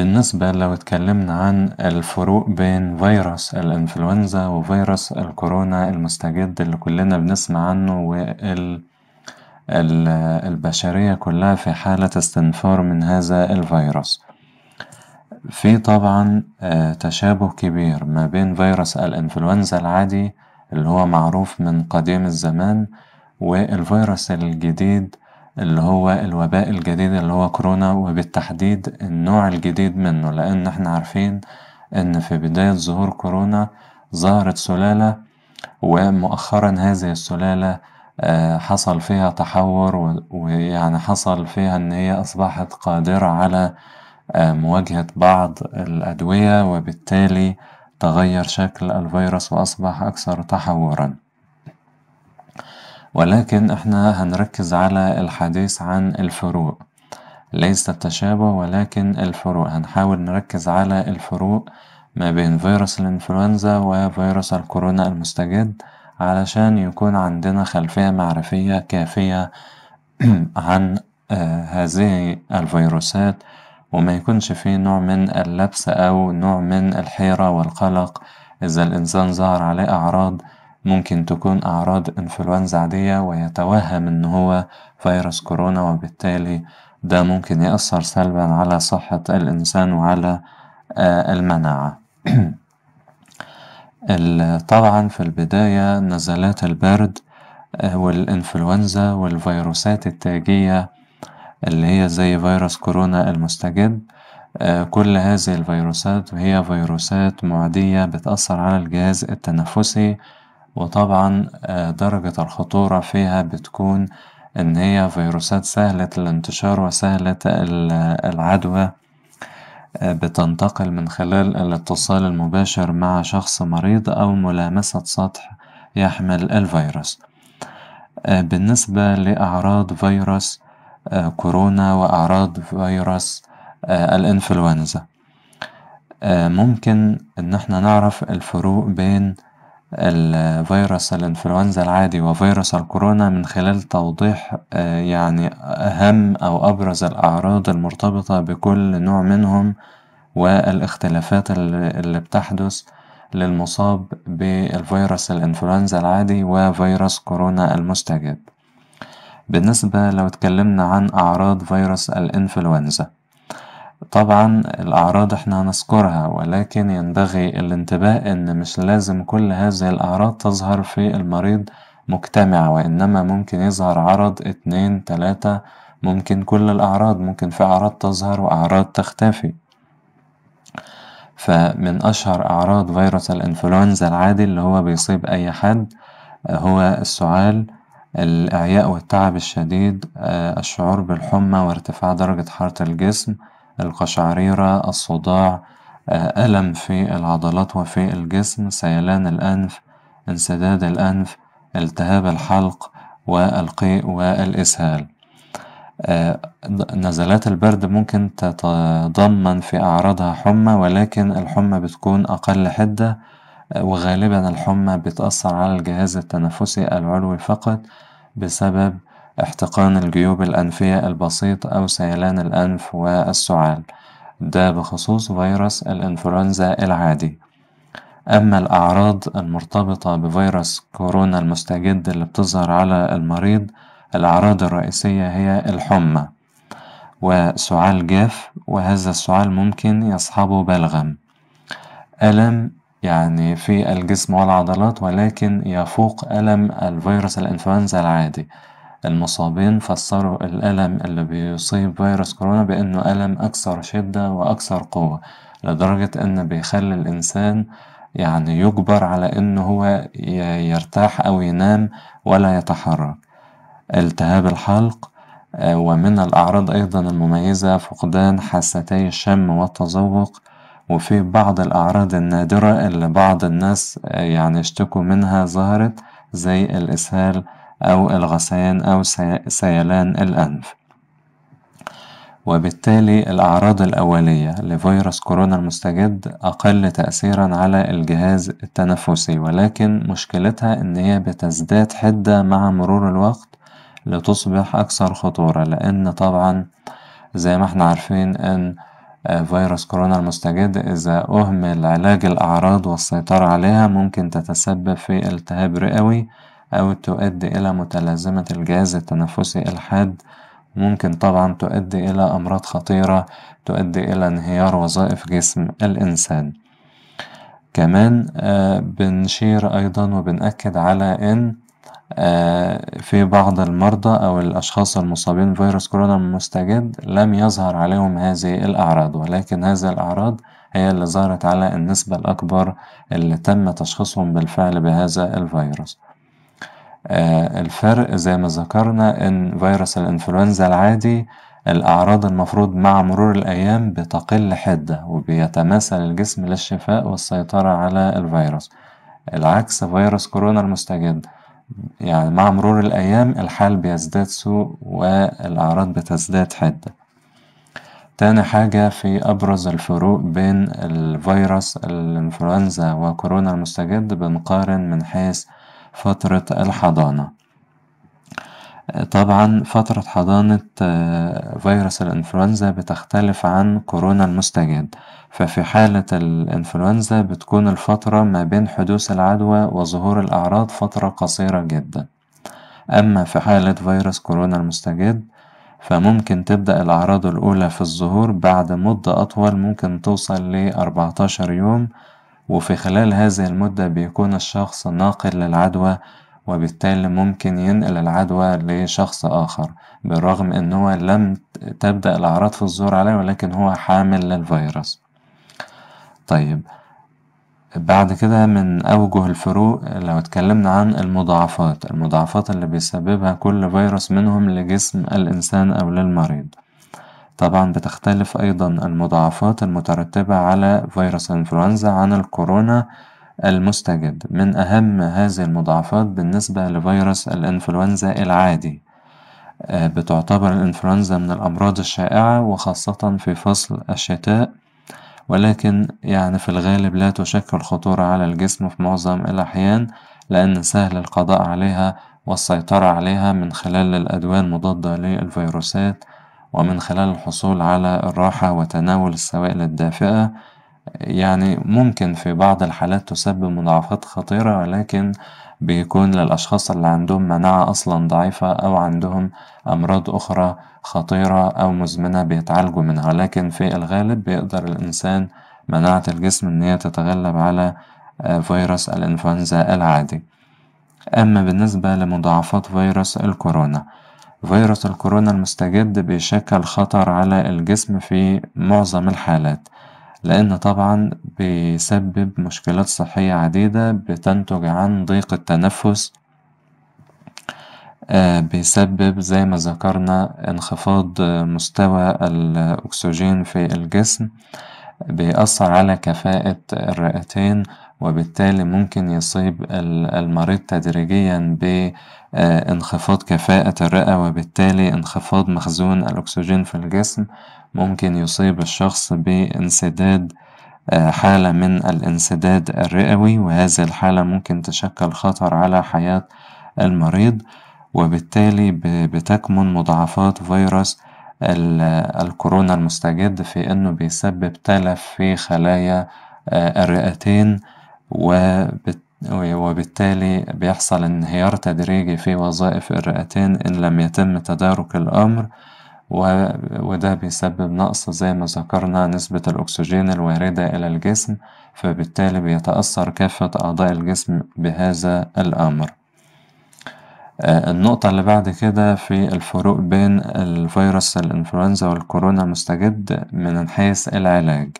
بالنسبة لو اتكلمنا عن الفروق بين فيروس الإنفلونزا وفيروس الكورونا المستجد اللي كلنا بنسمع عنه والبشرية كلها في حالة استنفار من هذا الفيروس في طبعا آه، تشابه كبير ما بين فيروس الإنفلونزا العادي اللي هو معروف من قديم الزمان والفيروس الجديد اللي هو الوباء الجديد اللي هو كورونا وبالتحديد النوع الجديد منه لأن احنا عارفين إن في بداية ظهور كورونا ظهرت سلالة ومؤخرا هذه السلالة آه، حصل فيها تحور ويعني حصل فيها إن هي أصبحت قادرة على آه، مواجهة بعض الأدوية وبالتالي تغير شكل الفيروس وأصبح أكثر تحورًا ولكن احنا هنركز على الحديث عن الفروق ليس التشابه ولكن الفروق هنحاول نركز على الفروق ما بين فيروس الإنفلونزا وفيروس الكورونا المستجد علشان يكون عندنا خلفية معرفية كافية عن آه، هذه الفيروسات وما يكونش فيه نوع من اللبس أو نوع من الحيرة والقلق إذا الإنسان ظهر عليه أعراض ممكن تكون أعراض إنفلونزا عادية ويتوهم إن هو فيروس كورونا وبالتالي ده ممكن يأثر سلبا على صحة الإنسان وعلى آه، المناعة طبعا في البداية نزلات البرد آه، والإنفلونزا والفيروسات التاجية اللي هي زي فيروس كورونا المستجد آه، كل هذه الفيروسات وهي فيروسات معدية بتأثر على الجهاز التنفسي وطبعا آه، درجة الخطورة فيها بتكون إن هي فيروسات سهلة الانتشار وسهلة العدوى آه، بتنتقل من خلال الاتصال المباشر مع شخص مريض أو ملامسة سطح يحمل الفيروس آه، بالنسبة لأعراض فيروس كورونا وأعراض فيروس الإنفلونزا ممكن إن احنا نعرف الفروق بين الفيروس الإنفلونزا العادي وفيروس الكورونا من خلال توضيح آه، يعني أهم أو أبرز الأعراض المرتبطة بكل نوع منهم والاختلافات اللي بتحدث للمصاب بالفيروس الإنفلونزا العادي وفيروس كورونا المستجد بالنسبة لو اتكلمنا عن أعراض فيروس الإنفلونزا طبعا الأعراض احنا هنذكرها ولكن ينبغي الانتباه إن مش لازم كل هذه الأعراض تظهر في المريض مجتمع وإنما ممكن يظهر عرض اتنين تلاتة ممكن كل الأعراض ممكن في أعراض تظهر وأعراض تختفي فمن أشهر أعراض فيروس الإنفلونزا العادي اللي هو بيصيب أي حد آه، هو السعال الإعياء والتعب الشديد آه، الشعور بالحمى وارتفاع درجة حرارة الجسم القشعريرة الصداع آه، ألم في العضلات وفي الجسم سيلان الأنف انسداد الأنف التهاب الحلق والقيء والإسهال آه، نزلات البرد ممكن تتضمن في أعراضها حمى ولكن الحمى بتكون أقل حدة آه، وغالبا الحمى بتأثر على الجهاز التنفسي العلوي فقط بسبب احتقان الجيوب الأنفية البسيط أو سيلان الأنف والسعال ده بخصوص فيروس الإنفلونزا العادي أما الأعراض المرتبطة بفيروس كورونا المستجد اللي بتظهر على المريض الأعراض الرئيسية هي الحمى وسعال جاف وهذا السعال ممكن يصحبه بلغم ألم يعني في الجسم والعضلات ولكن يفوق ألم الفيروس الإنفلونزا العادي المصابين فسروا الألم اللي بيصيب فيروس كورونا بأنه ألم أكثر شدة وأكثر قوة لدرجة إن بيخلي الإنسان يعني يجبر على أنه هو يرتاح أو ينام ولا يتحرك التهاب الحلق آه، ومن الأعراض أيضا المميزة فقدان حاستي الشم والتذوق وفي بعض الأعراض النادرة اللي بعض الناس آه، يعني اشتكوا منها ظهرت زي الإسهال أو الغثيان أو سيلان الأنف وبالتالي الأعراض الأولية لفيروس كورونا المستجد أقل تأثيرا على الجهاز التنفسي ولكن مشكلتها إن هي بتزداد حدة مع مرور الوقت لتصبح أكثر خطورة لأن طبعا زي ما احنا عارفين أن آه، فيروس كورونا المستجد إذا أهمل علاج الأعراض والسيطرة عليها ممكن تتسبب في التهاب رئوي أو تؤدي إلى متلازمة الجهاز التنفسي الحاد ممكن طبعا تؤدي إلى أمراض خطيرة تؤدي إلى انهيار وظائف جسم الإنسان كمان آه، بنشير أيضا وبنأكد على إن آه، في بعض المرضى أو الأشخاص المصابين بفيروس كورونا المستجد لم يظهر عليهم هذه الأعراض ولكن هذه الأعراض هي اللي ظهرت على النسبة الأكبر اللي تم تشخيصهم بالفعل بهذا الفيروس آه، الفرق زي ما ذكرنا إن فيروس الإنفلونزا العادي الأعراض المفروض مع مرور الأيام بتقل حدة وبيتماثل الجسم للشفاء والسيطرة على الفيروس العكس فيروس كورونا المستجد يعني مع مرور الأيام الحال بيزداد سوء والأعراض بتزداد حدة تاني حاجة في أبرز الفروق بين الفيروس الإنفلونزا وكورونا المستجد بنقارن من حيث فترة الحضانة طبعا فترة حضانة آه، فيروس الإنفلونزا بتختلف عن كورونا المستجد ففي حالة الإنفلونزا بتكون الفترة ما بين حدوث العدوى وظهور الأعراض فترة قصيرة جدا أما في حالة فيروس كورونا المستجد فممكن تبدأ الأعراض الأولى في الظهور بعد مدة أطول ممكن توصل لأربعتاشر يوم وفي خلال هذه المدة بيكون الشخص ناقل للعدوى وبالتالي ممكن ينقل العدوى لشخص آخر بالرغم أنه لم تبدأ الأعراض في الظهور عليه ولكن هو حامل للفيروس طيب بعد كده من أوجه الفروق لو اتكلمنا عن المضاعفات المضاعفات اللي بيسببها كل فيروس منهم لجسم الإنسان أو للمريض طبعا بتختلف أيضا المضاعفات المترتبة على فيروس الإنفلونزا عن الكورونا المستجد من أهم هذه المضاعفات بالنسبة لفيروس الإنفلونزا العادي آه، بتعتبر الإنفلونزا من الأمراض الشائعة وخاصة في فصل الشتاء ولكن يعني في الغالب لا تشكل خطورة على الجسم في معظم الأحيان لأن سهل القضاء عليها والسيطرة عليها من خلال الأدوية المضادة للفيروسات ومن خلال الحصول على الراحة وتناول السوائل الدافئة يعني ممكن في بعض الحالات تسبب مضاعفات خطيرة ولكن بيكون للأشخاص اللي عندهم مناعة أصلا ضعيفة أو عندهم أمراض أخرى خطيرة أو مزمنة بيتعالجوا منها لكن في الغالب بيقدر الإنسان مناعة الجسم إن هي تتغلب على آه، فيروس الإنفلونزا العادي أما بالنسبة لمضاعفات فيروس الكورونا فيروس الكورونا المستجد بيشكل خطر على الجسم في معظم الحالات لأن طبعا بيسبب مشكلات صحية عديدة بتنتج عن ضيق التنفس آه، بيسبب زي ما ذكرنا انخفاض مستوى الأكسجين في الجسم بيأثر على كفاءة الرئتين وبالتالي ممكن يصيب المريض تدريجيا بانخفاض آه، كفاءة الرئة وبالتالي انخفاض مخزون الأكسجين في الجسم ممكن يصيب الشخص بانسداد آه، حالة من الانسداد الرئوي وهذه الحالة ممكن تشكل خطر على حياة المريض وبالتالي بتكمن مضاعفات فيروس الكورونا المستجد في إنه بيسبب تلف في خلايا آه، الرئتين وبت وبالتالي بيحصل انهيار تدريجي في وظائف الرئتين إن لم يتم تدارك الأمر وده بيسبب نقص زي ما ذكرنا نسبة الأكسجين الواردة إلى الجسم فبالتالي بيتأثر كافة أعضاء الجسم بهذا الأمر آه، النقطة اللي بعد كده في الفروق بين الفيروس الإنفلونزا والكورونا مستجد من حيث العلاج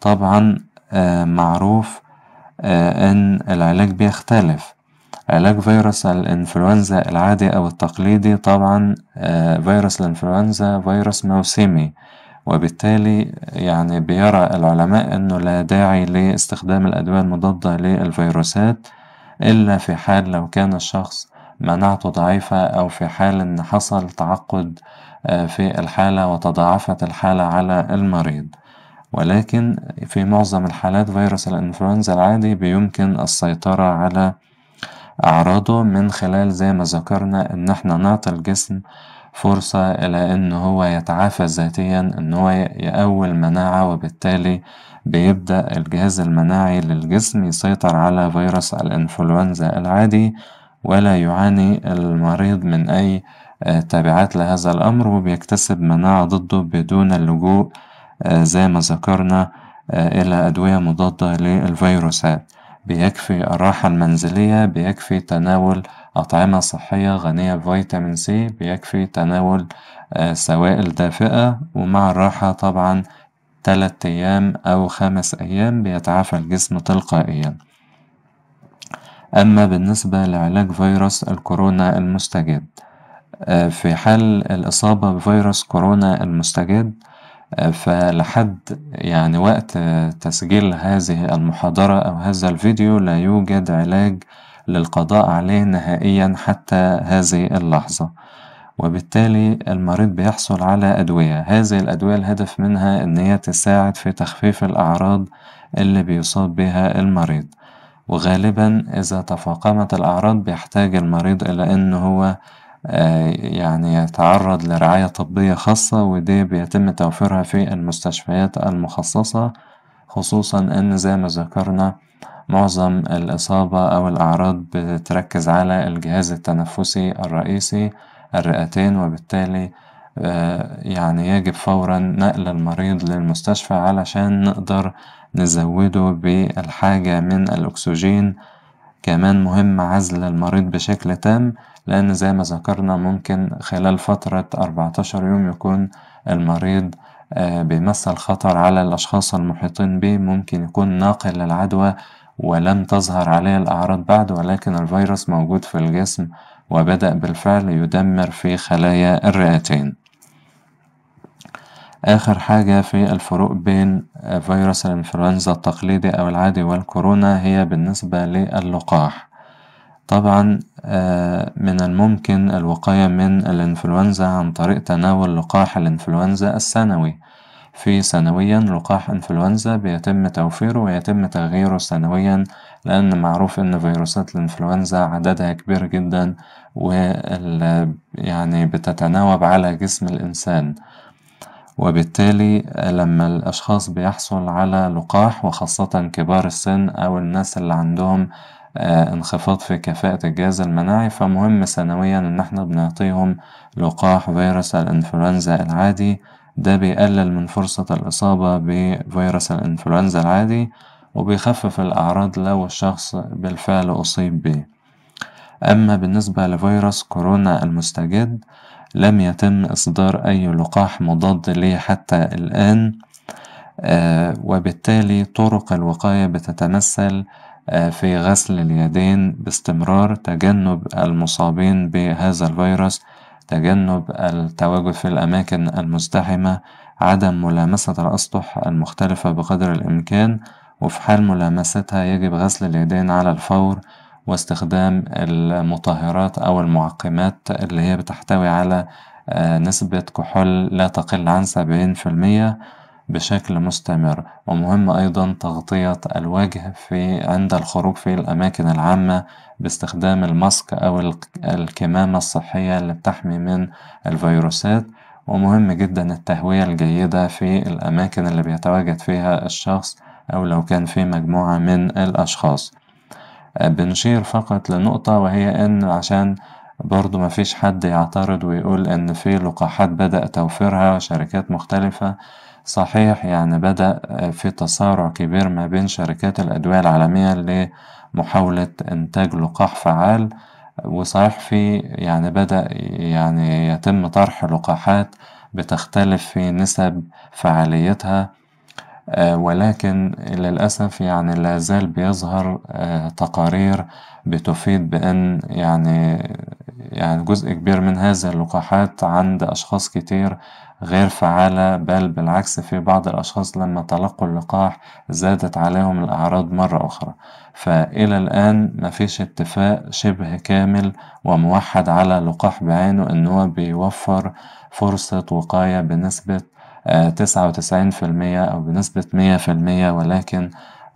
طبعا آه، معروف آه، أن العلاج بيختلف علاج فيروس الإنفلونزا العادي أو التقليدي طبعا آه، فيروس الإنفلونزا فيروس موسمي وبالتالي يعني بيرى العلماء أنه لا داعي لاستخدام الأدوية المضادة للفيروسات إلا في حال لو كان الشخص مناعته ضعيفة أو في حال إن حصل تعقد آه، في الحالة وتضاعفت الحالة على المريض ولكن في معظم الحالات فيروس الإنفلونزا العادي بيمكن السيطرة على أعراضه من خلال زي ما ذكرنا إن إحنا نعطي الجسم فرصة إلى إن هو يتعافى ذاتيا إن هو يقوي المناعة وبالتالي بيبدأ الجهاز المناعي للجسم يسيطر على فيروس الإنفلونزا العادي ولا يعاني المريض من أي آه، تبعات لهذا الأمر وبيكتسب مناعة ضده بدون اللجوء آه، زي ما ذكرنا آه، إلى أدوية مضادة للفيروسات بيكفي الراحة المنزلية بيكفي تناول أطعمة صحية غنية بفيتامين سي بيكفي تناول آه، سوائل دافئة ومع الراحة طبعا ثلاثة أيام أو خمس أيام بيتعافى الجسم تلقائيا أما بالنسبة لعلاج فيروس الكورونا المستجد في حال الإصابة بفيروس كورونا المستجد فلحد يعني وقت تسجيل هذه المحاضرة أو هذا الفيديو لا يوجد علاج للقضاء عليه نهائيا حتى هذه اللحظة وبالتالي المريض بيحصل على أدوية هذه الأدوية الهدف منها إن هي تساعد في تخفيف الأعراض اللي بيصاب بها المريض وغالبا إذا تفاقمت الأعراض بيحتاج المريض إلى إن هو آه، يعني يتعرض لرعاية طبية خاصة ودي بيتم توفيرها في المستشفيات المخصصة خصوصا أن زي ما ذكرنا معظم الإصابة أو الأعراض بتركز على الجهاز التنفسي الرئيسي الرئتين وبالتالي آه، يعني يجب فورا نقل المريض للمستشفى علشان نقدر نزوده بالحاجة من الأكسجين كمان مهم عزل المريض بشكل تام لأن زي ما ذكرنا ممكن خلال فترة 14 يوم يكون المريض آه، بيمثل خطر على الأشخاص المحيطين به ممكن يكون ناقل للعدوى ولم تظهر عليه الأعراض بعد ولكن الفيروس موجود في الجسم وبدأ بالفعل يدمر في خلايا الرئتين آخر حاجة في الفروق بين آه، فيروس الإنفلونزا التقليدي أو العادي والكورونا هي بالنسبة للقاح طبعا آه، من الممكن الوقاية من الإنفلونزا عن طريق تناول لقاح الإنفلونزا السنوي في سنويا لقاح إنفلونزا بيتم توفيره ويتم تغييره سنويا لأن معروف إن فيروسات الإنفلونزا عددها كبير جدا يعني بتتناوب على جسم الإنسان وبالتالي لما الأشخاص بيحصل على لقاح وخاصة كبار السن أو الناس اللي عندهم آه، انخفاض في كفاءة الجهاز المناعي فمهم سنويا إن احنا بنعطيهم لقاح فيروس الإنفلونزا العادي ده بيقلل من فرصة الإصابة بفيروس الإنفلونزا العادي وبيخفف الأعراض لو الشخص بالفعل أصيب به أما بالنسبة لفيروس كورونا المستجد لم يتم إصدار أي لقاح مضاد ليه حتى الآن آه وبالتالي طرق الوقاية بتتمثل آه، في غسل اليدين باستمرار تجنب المصابين بهذا الفيروس تجنب التواجد في الأماكن المزدحمة عدم ملامسة الأسطح المختلفة بقدر الإمكان وفي حال ملامستها يجب غسل اليدين على الفور واستخدام المطهرات أو المعقمات اللي هي بتحتوي على آه، نسبة كحول لا تقل عن سبعين في المية بشكل مستمر ومهم أيضا تغطية الوجه في عند الخروج في الأماكن العامة باستخدام الماسك أو الكمامة الصحية اللي بتحمي من الفيروسات ومهم جدا التهوية الجيدة في الأماكن اللي بيتواجد فيها الشخص أو لو كان في مجموعة من الأشخاص بنشير فقط لنقطة وهي أن عشان برضو مفيش حد يعترض ويقول إن في لقاحات بدأ توفيرها شركات مختلفة صحيح يعني بدأ آه، في تسارع كبير ما بين شركات الأدوية العالمية لمحاولة إنتاج لقاح فعال وصحيح في يعني بدأ يعني يتم طرح لقاحات بتختلف في نسب فعاليتها آه، ولكن للأسف يعني لا زال بيظهر آه، تقارير بتفيد بأن يعني يعني جزء كبير من هذه اللقاحات عند أشخاص كتير غير فعالة بل بالعكس في بعض الأشخاص لما تلقوا اللقاح زادت عليهم الأعراض مرة أخرى فإلى الآن مفيش اتفاق شبه كامل وموحد على لقاح بعينه إن هو بيوفر فرصة وقاية بنسبة آه، تسعة وتسعين أو بنسبة مية ولكن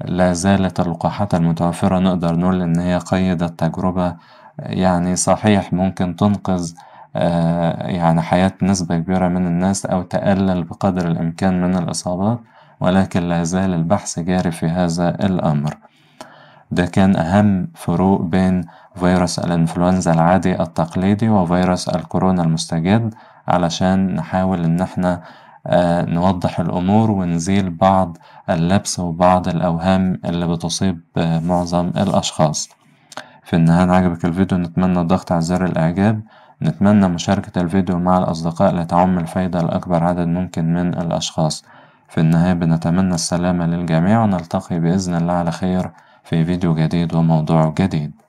لا زالت اللقاحات المتوفرة نقدر نقول إن هي قيدت تجربة يعني صحيح ممكن تنقذ آه، يعني حياة نسبة كبيرة من الناس أو تقلل بقدر الإمكان من الإصابات ولكن لا زال البحث جاري في هذا الأمر ده كان أهم فروق بين فيروس الإنفلونزا العادي التقليدي وفيروس الكورونا المستجد علشان نحاول إن احنا آه، نوضح الأمور ونزيل بعض اللبس وبعض الأوهام اللي بتصيب آه، معظم الأشخاص في النهاية عجبك الفيديو نتمنى الضغط على زر الإعجاب نتمنى مشاركة الفيديو مع الأصدقاء لتعم الفايدة لأكبر عدد ممكن من الأشخاص في النهاية بنتمنى السلامة للجميع ونلتقي بإذن الله على خير في فيديو جديد وموضوع جديد